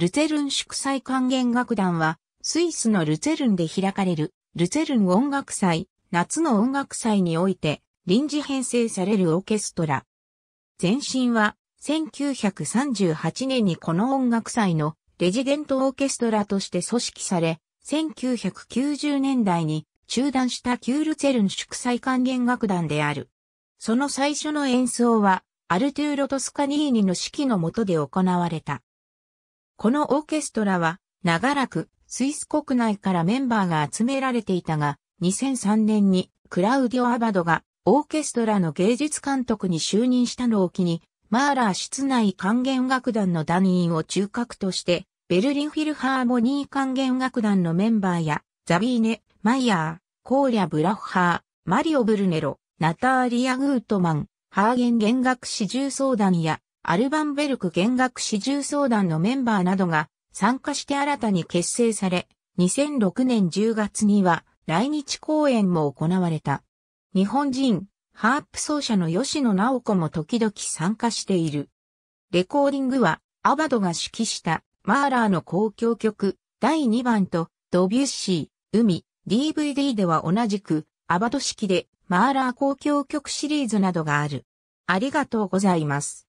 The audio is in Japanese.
ルツェルン祝祭管弦楽団は、スイスのルツェルンで開かれる、ルツェルン音楽祭、夏の音楽祭において、臨時編成されるオーケストラ。前身は、1938年にこの音楽祭のレジデントオーケストラとして組織され、1990年代に中断した旧ルツェルン祝祭管弦楽団である。その最初の演奏は、アルトゥーロ・トスカニーニの指揮のもとで行われた。このオーケストラは、長らくスイス国内からメンバーが集められていたが、2003年にクラウディオ・アバドがオーケストラの芸術監督に就任したのを機に、マーラー室内管弦楽団の団員を中核として、ベルリンフィルハーモニー管弦楽団のメンバーや、ザビーネ、マイヤー、コーリャ・ブラッハー、マリオ・ブルネロ、ナターリア・グートマン、ハーゲン弦楽四重奏団や、アルバンベルク弦楽四重相談のメンバーなどが参加して新たに結成され、2006年10月には来日公演も行われた。日本人、ハープ奏者の吉野直子も時々参加している。レコーディングは、アバドが指揮したマーラーの公共曲第2番とドビュッシー、海、DVD では同じくアバド式でマーラー公共曲シリーズなどがある。ありがとうございます。